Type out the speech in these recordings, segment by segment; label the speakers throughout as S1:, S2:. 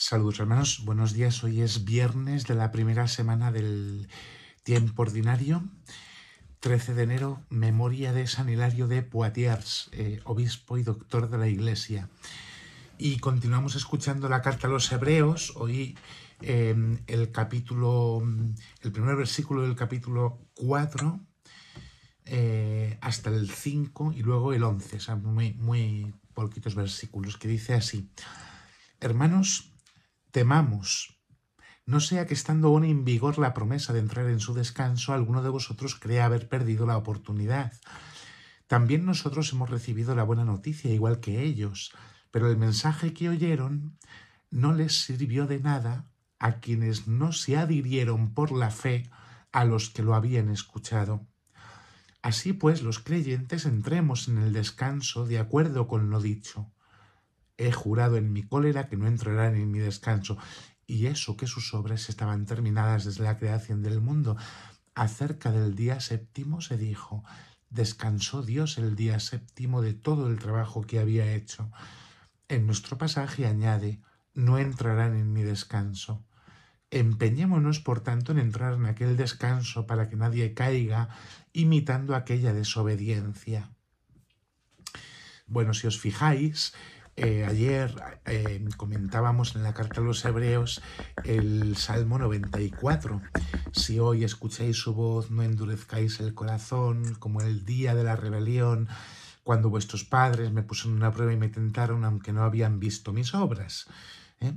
S1: Saludos hermanos, buenos días. Hoy es viernes de la primera semana del tiempo ordinario, 13 de enero, memoria de San Hilario de Poitiers, eh, obispo y doctor de la Iglesia. Y continuamos escuchando la carta a los hebreos, hoy em, el capítulo, el primer versículo del capítulo 4 eh, hasta el 5 y luego el 11, o sea, muy, muy poquitos versículos, que dice así, hermanos, temamos, no sea que estando aún en vigor la promesa de entrar en su descanso, alguno de vosotros crea haber perdido la oportunidad. También nosotros hemos recibido la buena noticia, igual que ellos, pero el mensaje que oyeron no les sirvió de nada a quienes no se adhirieron por la fe a los que lo habían escuchado. Así pues, los creyentes entremos en el descanso de acuerdo con lo dicho. He jurado en mi cólera que no entrarán en mi descanso. Y eso que sus obras estaban terminadas desde la creación del mundo. Acerca del día séptimo se dijo, descansó Dios el día séptimo de todo el trabajo que había hecho. En nuestro pasaje añade, no entrarán en mi descanso. Empeñémonos, por tanto, en entrar en aquel descanso para que nadie caiga, imitando aquella desobediencia. Bueno, si os fijáis, eh, ayer eh, comentábamos en la carta a los hebreos el Salmo 94. Si hoy escucháis su voz, no endurezcáis el corazón, como el día de la rebelión, cuando vuestros padres me pusieron una prueba y me tentaron, aunque no habían visto mis obras. ¿eh?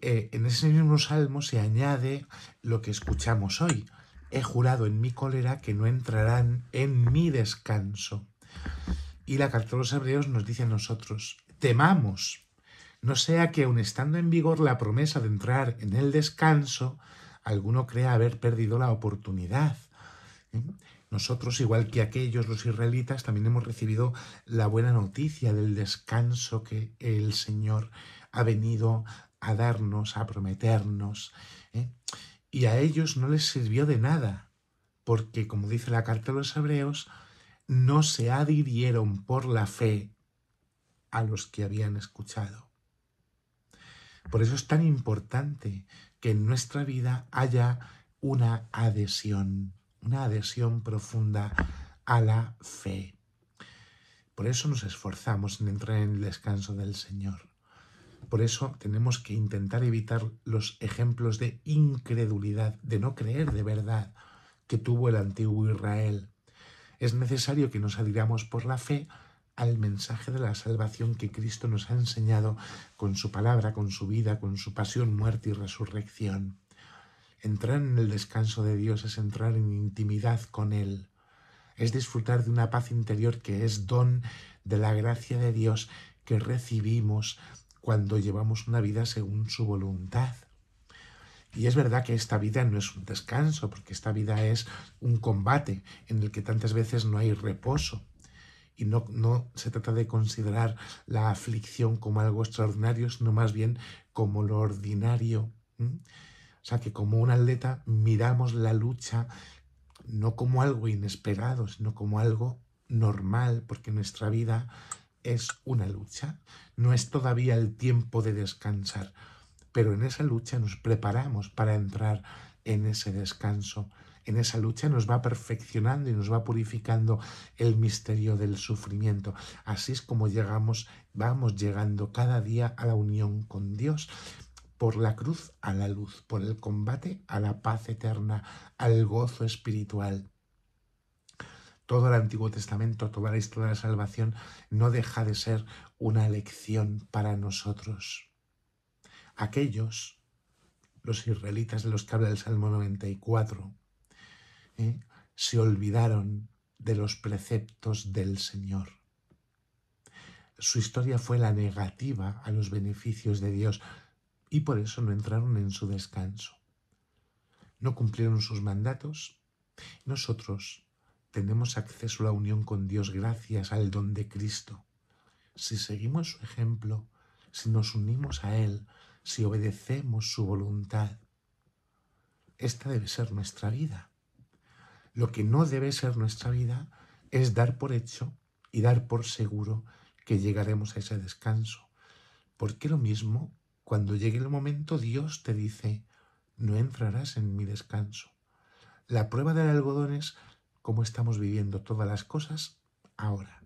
S1: en ese mismo salmo se añade lo que escuchamos hoy. He jurado en mi cólera que no entrarán en mi descanso. Y la carta de los hebreos nos dice a nosotros, temamos, no sea que aun estando en vigor la promesa de entrar en el descanso, alguno crea haber perdido la oportunidad. ¿Eh? Nosotros, igual que aquellos, los israelitas, también hemos recibido la buena noticia del descanso que el Señor ha venido a darnos, a prometernos. ¿eh? Y a ellos no les sirvió de nada, porque, como dice la carta de los Hebreos, no se adhirieron por la fe a los que habían escuchado. Por eso es tan importante que en nuestra vida haya una adhesión, una adhesión profunda a la fe. Por eso nos esforzamos en entrar en el descanso del Señor. Por eso tenemos que intentar evitar los ejemplos de incredulidad, de no creer de verdad que tuvo el antiguo Israel. Es necesario que nos adhiramos por la fe al mensaje de la salvación que Cristo nos ha enseñado con su palabra, con su vida, con su pasión, muerte y resurrección. Entrar en el descanso de Dios es entrar en intimidad con Él, es disfrutar de una paz interior que es don de la gracia de Dios que recibimos cuando llevamos una vida según su voluntad. Y es verdad que esta vida no es un descanso, porque esta vida es un combate en el que tantas veces no hay reposo. Y no, no se trata de considerar la aflicción como algo extraordinario, sino más bien como lo ordinario. O sea, que como un atleta miramos la lucha no como algo inesperado, sino como algo normal, porque nuestra vida es una lucha. No es todavía el tiempo de descansar, pero en esa lucha nos preparamos para entrar en ese descanso en esa lucha nos va perfeccionando y nos va purificando el misterio del sufrimiento. Así es como llegamos, vamos llegando cada día a la unión con Dios por la cruz a la luz, por el combate a la paz eterna, al gozo espiritual. Todo el Antiguo Testamento, toda la historia de la salvación, no deja de ser una lección para nosotros. Aquellos, los israelitas de los que habla el Salmo 94, ¿eh? se olvidaron de los preceptos del Señor. Su historia fue la negativa a los beneficios de Dios y por eso no entraron en su descanso. No cumplieron sus mandatos. Nosotros tenemos acceso a la unión con Dios gracias al don de Cristo. Si seguimos su ejemplo, si nos unimos a Él, si obedecemos su voluntad, esta debe ser nuestra vida. Lo que no debe ser nuestra vida es dar por hecho y dar por seguro que llegaremos a ese descanso. Porque lo mismo, cuando llegue el momento, Dios te dice, no entrarás en mi descanso. La prueba del algodón es cómo estamos viviendo todas las cosas ahora.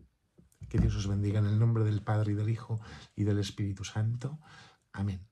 S1: Que Dios os bendiga en el nombre del Padre y del Hijo y del Espíritu Santo. Amén.